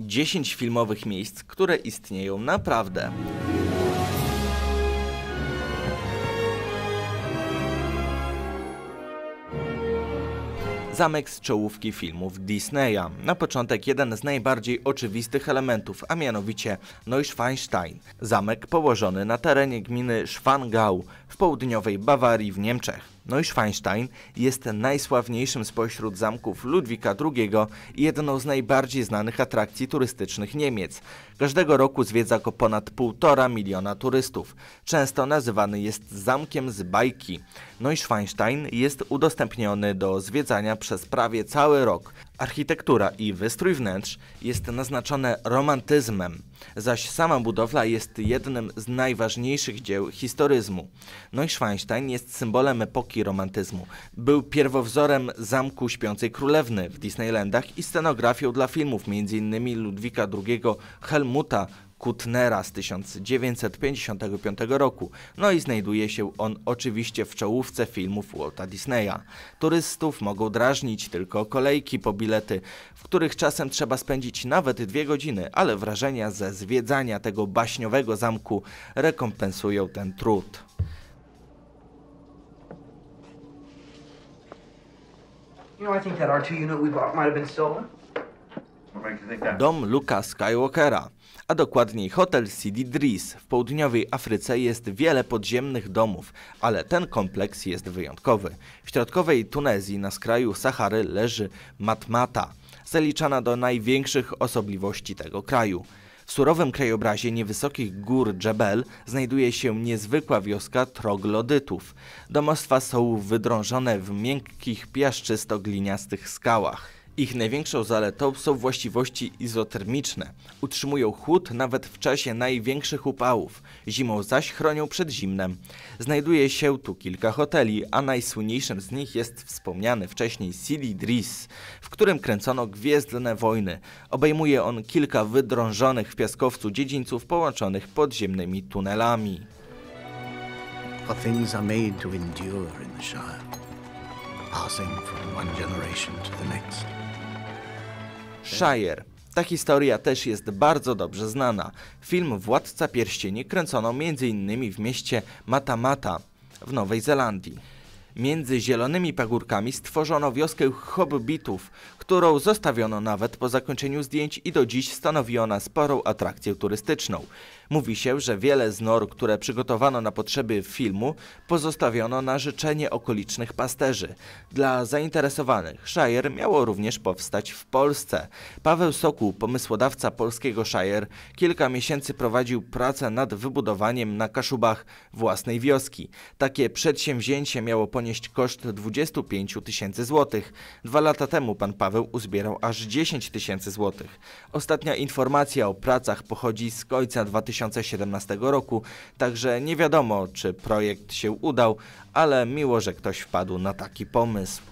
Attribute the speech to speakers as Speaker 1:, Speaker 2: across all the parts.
Speaker 1: 10 filmowych miejsc, które istnieją naprawdę. zamek z czołówki filmów Disneya. Na początek jeden z najbardziej oczywistych elementów, a mianowicie Neuschwanstein. Zamek położony na terenie gminy Schwangau w południowej Bawarii w Niemczech. Neuschwanstein jest najsławniejszym spośród zamków Ludwika II i jedną z najbardziej znanych atrakcji turystycznych Niemiec. Każdego roku zwiedza go ponad półtora miliona turystów. Często nazywany jest zamkiem z bajki. Neuschwanstein jest udostępniony do zwiedzania przez prawie cały rok. Architektura i wystrój wnętrz jest naznaczone romantyzmem, zaś sama budowla jest jednym z najważniejszych dzieł historyzmu. Neuschwanstein jest symbolem epoki romantyzmu. Był pierwowzorem Zamku Śpiącej Królewny w Disneylandach i scenografią dla filmów m.in. Ludwika II Helmuta Kutnera z 1955 roku, no i znajduje się on oczywiście w czołówce filmów Walta Disneya. Turystów mogą drażnić tylko kolejki po bilety, w których czasem trzeba spędzić nawet dwie godziny, ale wrażenia ze zwiedzania tego baśniowego zamku rekompensują ten trud. You know, I think that R2 unit we bought might have been stolen. Dom Luka Skywalkera, a dokładniej hotel Sidi Dris. W południowej Afryce jest wiele podziemnych domów, ale ten kompleks jest wyjątkowy. W środkowej Tunezji na skraju Sahary leży Matmata, zaliczana do największych osobliwości tego kraju. W surowym krajobrazie niewysokich gór Dżebel znajduje się niezwykła wioska troglodytów. Domostwa są wydrążone w miękkich, piaszczysto-gliniastych skałach. Ich największą zaletą są właściwości izotermiczne. Utrzymują chłód nawet w czasie największych upałów, zimą zaś chronią przed zimnem. Znajduje się tu kilka hoteli, a najsłynniejszym z nich jest wspomniany wcześniej Sili Dris, w którym kręcono Gwiezdne Wojny. Obejmuje on kilka wydrążonych w piaskowcu dziedzińców połączonych podziemnymi tunelami. the passing from one generation to the next. Shire. Ta historia też jest bardzo dobrze znana. Film Władca Pierścieni kręcono m.in. w mieście Matamata w Nowej Zelandii. Między zielonymi pagórkami stworzono wioskę hobbitów, którą zostawiono nawet po zakończeniu zdjęć i do dziś stanowi ona sporą atrakcję turystyczną. Mówi się, że wiele z nor, które przygotowano na potrzeby filmu, pozostawiono na życzenie okolicznych pasterzy. Dla zainteresowanych Shire miało również powstać w Polsce. Paweł Sokół, pomysłodawca polskiego Shire, kilka miesięcy prowadził pracę nad wybudowaniem na Kaszubach własnej wioski. Takie przedsięwzięcie miało ponieść koszt 25 tysięcy złotych. Dwa lata temu pan Paweł uzbierał aż 10 tysięcy złotych. Ostatnia informacja o pracach pochodzi z końca 2000 2017 roku, także nie wiadomo, czy projekt się udał, ale miło, że ktoś wpadł na taki pomysł.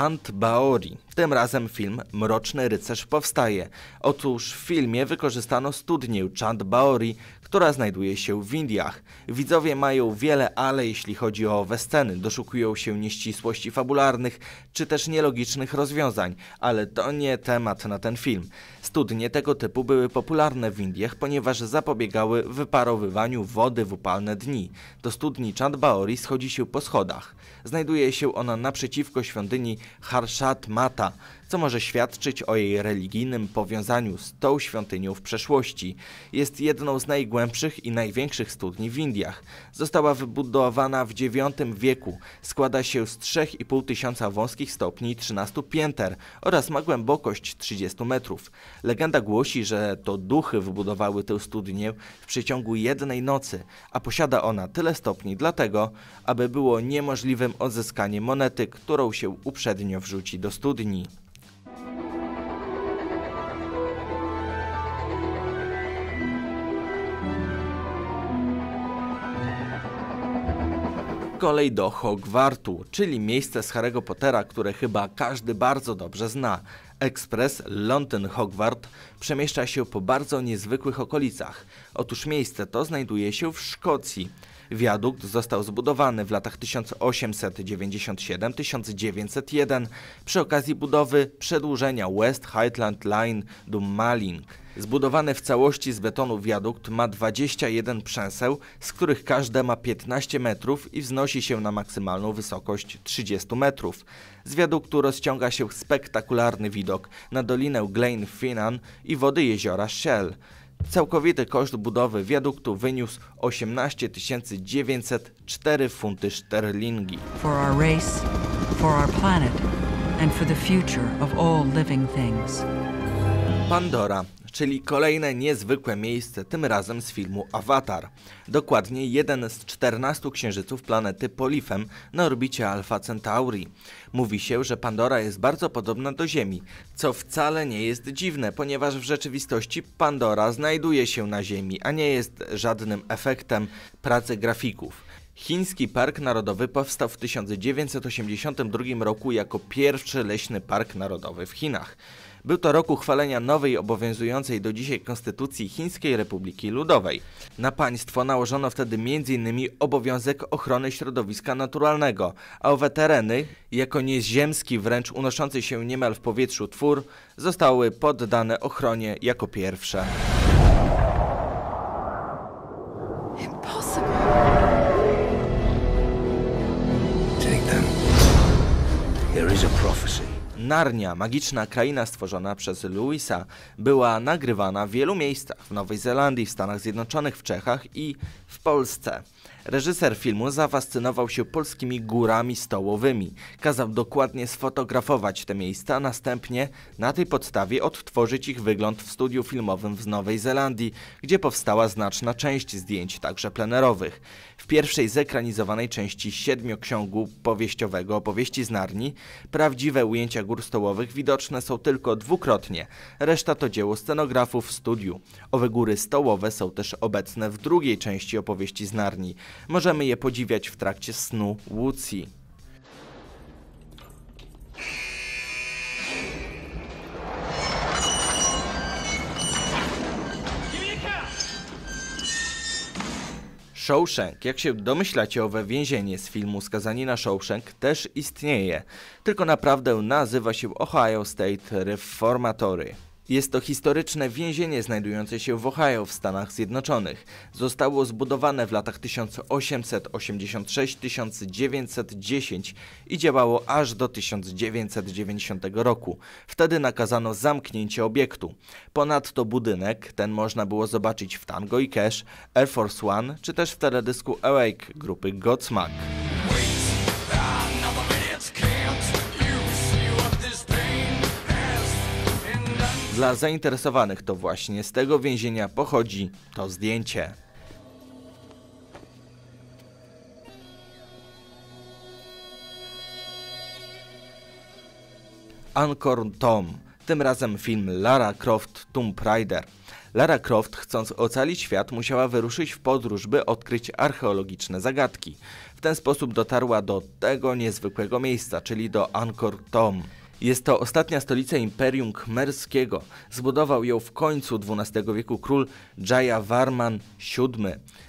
Speaker 1: Chant Baori. Tym razem film Mroczny Rycerz powstaje. Otóż w filmie wykorzystano studnię Chant Baori, która znajduje się w Indiach. Widzowie mają wiele ale jeśli chodzi o owe sceny, doszukują się nieścisłości fabularnych czy też nielogicznych rozwiązań, ale to nie temat na ten film. Studnie tego typu były popularne w Indiach, ponieważ zapobiegały wyparowywaniu wody w upalne dni. Do studni Baori schodzi się po schodach. Znajduje się ona naprzeciwko świątyni Harshat Mata co może świadczyć o jej religijnym powiązaniu z tą świątynią w przeszłości. Jest jedną z najgłębszych i największych studni w Indiach. Została wybudowana w IX wieku, składa się z 3,5 tysiąca wąskich stopni i 13 pięter oraz ma głębokość 30 metrów. Legenda głosi, że to duchy wybudowały tę studnię w przeciągu jednej nocy, a posiada ona tyle stopni dlatego, aby było niemożliwym odzyskanie monety, którą się uprzednio wrzuci do studni. kolej do Hogwartu, czyli miejsce z Harry'ego Pottera, które chyba każdy bardzo dobrze zna. Ekspres London Hogwart przemieszcza się po bardzo niezwykłych okolicach. Otóż miejsce to znajduje się w Szkocji. Wiadukt został zbudowany w latach 1897-1901 przy okazji budowy przedłużenia West Highland Line do Malling. Zbudowany w całości z betonu wiadukt ma 21 przęseł, z których każde ma 15 metrów i wznosi się na maksymalną wysokość 30 metrów. Z wiaduktu rozciąga się spektakularny widok na dolinę Glen Finan i wody jeziora Shell. Całkowity koszt budowy wiaduktu wyniósł 18 904 funty sterlingi. For our race, for our planet and for the future of all living things. Pandora, czyli kolejne niezwykłe miejsce, tym razem z filmu Avatar. Dokładnie jeden z 14 księżyców planety Polifem na orbicie Alpha Centauri. Mówi się, że Pandora jest bardzo podobna do Ziemi, co wcale nie jest dziwne, ponieważ w rzeczywistości Pandora znajduje się na Ziemi, a nie jest żadnym efektem pracy grafików. Chiński Park Narodowy powstał w 1982 roku jako pierwszy leśny park narodowy w Chinach. Był to rok uchwalenia nowej obowiązującej do dzisiaj konstytucji Chińskiej Republiki Ludowej. Na państwo nałożono wtedy m.in. obowiązek ochrony środowiska naturalnego, a owe tereny, jako nieziemski, wręcz unoszący się niemal w powietrzu twór, zostały poddane ochronie jako pierwsze. There is a prophecy. Narnia, magiczna kraina stworzona przez Louisa, była nagrywana w wielu miejscach w Nowej Zelandii, w Stanach Zjednoczonych, w Czechach i w Polsce. Reżyser filmu zafascynował się polskimi górami stołowymi. Kazał dokładnie sfotografować te miejsca, a następnie na tej podstawie odtworzyć ich wygląd w studiu filmowym w Nowej Zelandii, gdzie powstała znaczna część zdjęć, także plenerowych. W pierwszej zekranizowanej części siedmioksiągu powieściowego opowieści z Narni prawdziwe ujęcia gór stołowych widoczne są tylko dwukrotnie. Reszta to dzieło scenografów w studiu. Owe góry stołowe są też obecne w drugiej części opowieści z Narni. Możemy je podziwiać w trakcie snu Łucji. Shawshank. Jak się domyślacie, owe więzienie z filmu Skazani na Shawshank też istnieje, tylko naprawdę nazywa się Ohio State Reformatory. Jest to historyczne więzienie znajdujące się w Ohio w Stanach Zjednoczonych. Zostało zbudowane w latach 1886-1910 i działało aż do 1990 roku. Wtedy nakazano zamknięcie obiektu. Ponadto budynek ten można było zobaczyć w Tango i Cash, Air Force One czy też w teledysku Awake grupy Godsmack. Dla zainteresowanych to właśnie z tego więzienia pochodzi to zdjęcie. Angkor Tom, tym razem film Lara Croft Tomb Raider. Lara Croft, chcąc ocalić świat, musiała wyruszyć w podróż, by odkryć archeologiczne zagadki. W ten sposób dotarła do tego niezwykłego miejsca, czyli do Angkor Tom. Jest to ostatnia stolica Imperium Khmerskiego. Zbudował ją w końcu XII wieku król Jayavarman VII.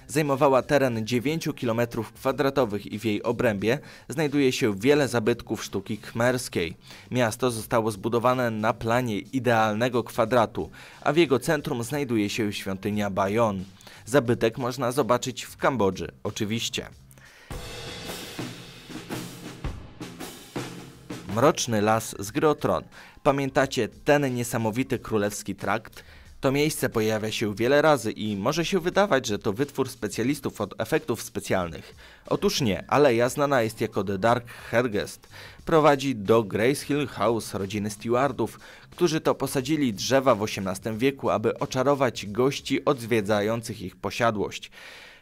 Speaker 1: Zajmowała teren 9 km kwadratowych i w jej obrębie znajduje się wiele zabytków sztuki khmerskiej. Miasto zostało zbudowane na planie idealnego kwadratu, a w jego centrum znajduje się świątynia Bayon. Zabytek można zobaczyć w Kambodży, oczywiście. Mroczny Las z gry Tron. Pamiętacie ten niesamowity królewski trakt? To miejsce pojawia się wiele razy i może się wydawać, że to wytwór specjalistów od efektów specjalnych. Otóż nie, ja znana jest jako The Dark Hergest. Prowadzi do Grace Hill House rodziny stewardów, którzy to posadzili drzewa w XVIII wieku, aby oczarować gości odwiedzających ich posiadłość.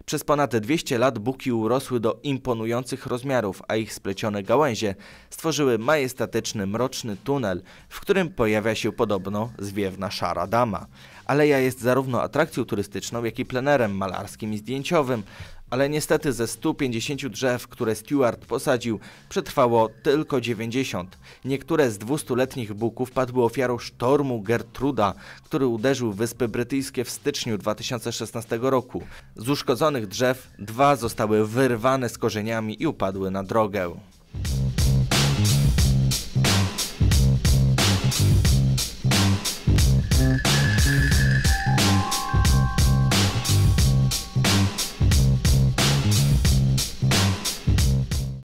Speaker 1: Przez ponad 200 lat buki urosły do imponujących rozmiarów, a ich splecione gałęzie stworzyły majestatyczny, mroczny tunel, w którym pojawia się podobno zwiewna szara dama. Aleja jest zarówno atrakcją turystyczną, jak i plenerem malarskim i zdjęciowym ale niestety ze 150 drzew, które Stewart posadził, przetrwało tylko 90. Niektóre z 200-letnich buków padły ofiarą sztormu Gertruda, który uderzył Wyspy Brytyjskie w styczniu 2016 roku. Z uszkodzonych drzew dwa zostały wyrwane z korzeniami i upadły na drogę.